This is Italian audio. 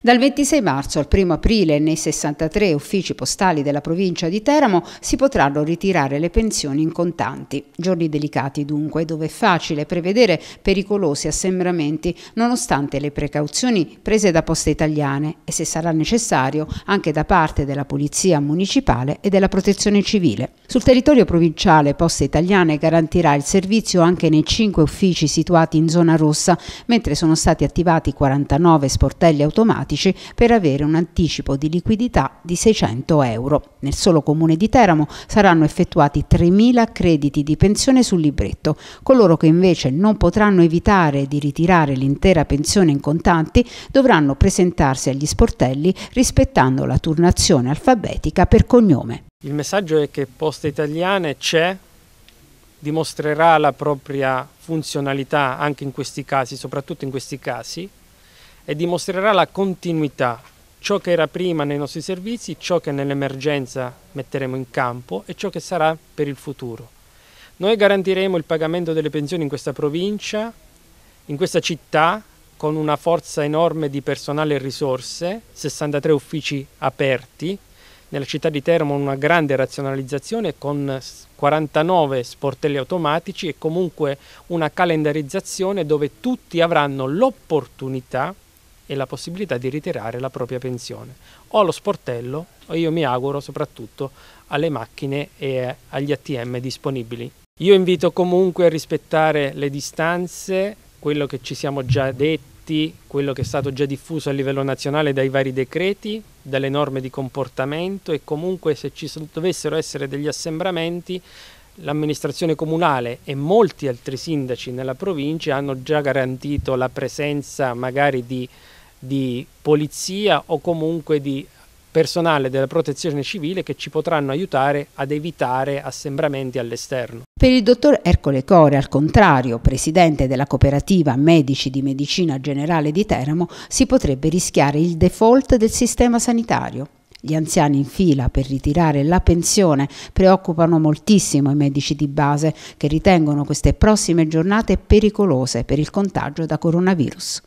Dal 26 marzo al 1 aprile nei 63 uffici postali della provincia di Teramo si potranno ritirare le pensioni in contanti. Giorni delicati dunque, dove è facile prevedere pericolosi assembramenti nonostante le precauzioni prese da poste italiane e se sarà necessario anche da parte della Polizia Municipale e della Protezione Civile. Sul territorio provinciale Poste Italiane garantirà il servizio anche nei 5 uffici situati in zona rossa, mentre sono stati attivati 49 sportelli automatici automatici per avere un anticipo di liquidità di 600 euro. Nel solo comune di Teramo saranno effettuati 3.000 crediti di pensione sul libretto. Coloro che invece non potranno evitare di ritirare l'intera pensione in contanti dovranno presentarsi agli sportelli rispettando la turnazione alfabetica per cognome. Il messaggio è che Poste Italiane c'è, dimostrerà la propria funzionalità anche in questi casi, soprattutto in questi casi, e dimostrerà la continuità, ciò che era prima nei nostri servizi, ciò che nell'emergenza metteremo in campo e ciò che sarà per il futuro. Noi garantiremo il pagamento delle pensioni in questa provincia, in questa città, con una forza enorme di personale e risorse, 63 uffici aperti, nella città di Teramo una grande razionalizzazione con 49 sportelli automatici e comunque una calendarizzazione dove tutti avranno l'opportunità e la possibilità di ritirare la propria pensione o allo sportello o io mi auguro soprattutto alle macchine e agli ATM disponibili. Io invito comunque a rispettare le distanze, quello che ci siamo già detti, quello che è stato già diffuso a livello nazionale dai vari decreti, dalle norme di comportamento e comunque se ci dovessero essere degli assembramenti l'amministrazione comunale e molti altri sindaci nella provincia hanno già garantito la presenza magari di di polizia o comunque di personale della protezione civile che ci potranno aiutare ad evitare assembramenti all'esterno. Per il dottor Ercole Core, al contrario, presidente della cooperativa Medici di Medicina Generale di Teramo, si potrebbe rischiare il default del sistema sanitario. Gli anziani in fila per ritirare la pensione preoccupano moltissimo i medici di base che ritengono queste prossime giornate pericolose per il contagio da coronavirus.